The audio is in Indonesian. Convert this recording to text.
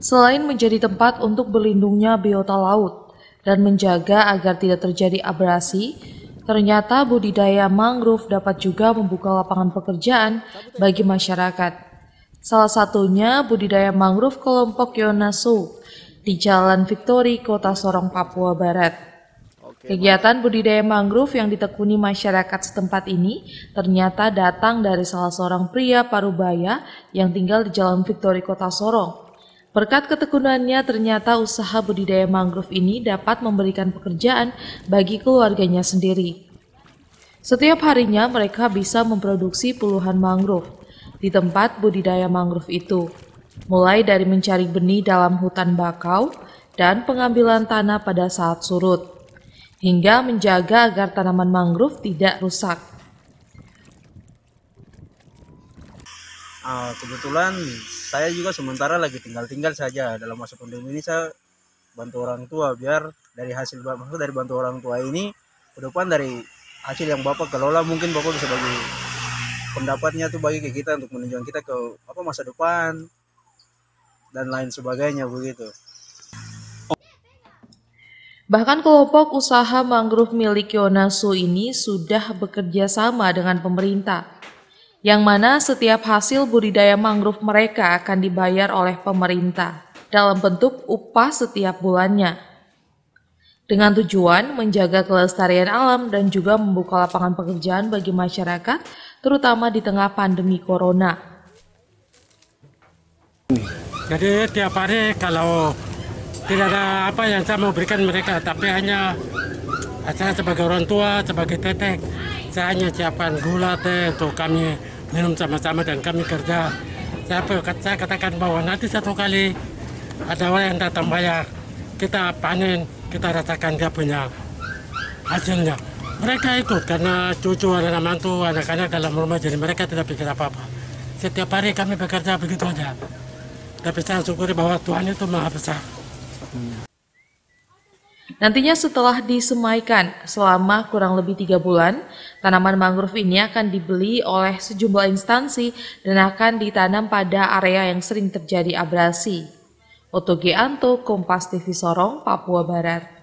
Selain menjadi tempat untuk berlindungnya biota laut dan menjaga agar tidak terjadi abrasi, ternyata budidaya mangrove dapat juga membuka lapangan pekerjaan bagi masyarakat. Salah satunya budidaya mangrove kelompok Yonasu di Jalan Victory, Kota Sorong, Papua Barat. Kegiatan budidaya mangrove yang ditekuni masyarakat setempat ini ternyata datang dari salah seorang pria Parubaya yang tinggal di Jalan Victoria Kota Sorong. Berkat ketekunannya, ternyata usaha budidaya mangrove ini dapat memberikan pekerjaan bagi keluarganya sendiri. Setiap harinya mereka bisa memproduksi puluhan mangrove di tempat budidaya mangrove itu, mulai dari mencari benih dalam hutan bakau dan pengambilan tanah pada saat surut hingga menjaga agar tanaman mangrove tidak rusak. Uh, kebetulan saya juga sementara lagi tinggal-tinggal saja dalam masa pandemi ini saya bantu orang tua biar dari hasil maksud dari bantu orang tua ini ke depan dari hasil yang bapak kelola mungkin bapak bisa bagi pendapatnya tuh bagi kita untuk menunjang kita ke apa masa depan dan lain sebagainya begitu. Bahkan kelompok usaha mangrove milik Yonasu ini sudah bekerja sama dengan pemerintah, yang mana setiap hasil budidaya mangrove mereka akan dibayar oleh pemerintah dalam bentuk upah setiap bulannya. Dengan tujuan menjaga kelestarian alam dan juga membuka lapangan pekerjaan bagi masyarakat, terutama di tengah pandemi corona. Jadi tiap hari kalau tidak ada apa yang saya mau berikan mereka tapi hanya saya sebagai orang tua sebagai tetek saya hanya siapkan gula teh untuk kami minum sama-sama dan kami kerja saya, saya katakan bahwa nanti satu kali ada orang yang datang bayar kita panen kita rasakan dia punya hasilnya mereka ikut karena cucu anak mantu anak-anak dalam rumah jadi mereka tidak pikir apa-apa setiap hari kami bekerja begitu saja tapi saya syukuri bahwa Tuhan itu maha besar Nantinya setelah disemaikan selama kurang lebih tiga bulan, tanaman mangrove ini akan dibeli oleh sejumlah instansi dan akan ditanam pada area yang sering terjadi abrasi. Otogianto, Kompas TV Sorong, Papua Barat.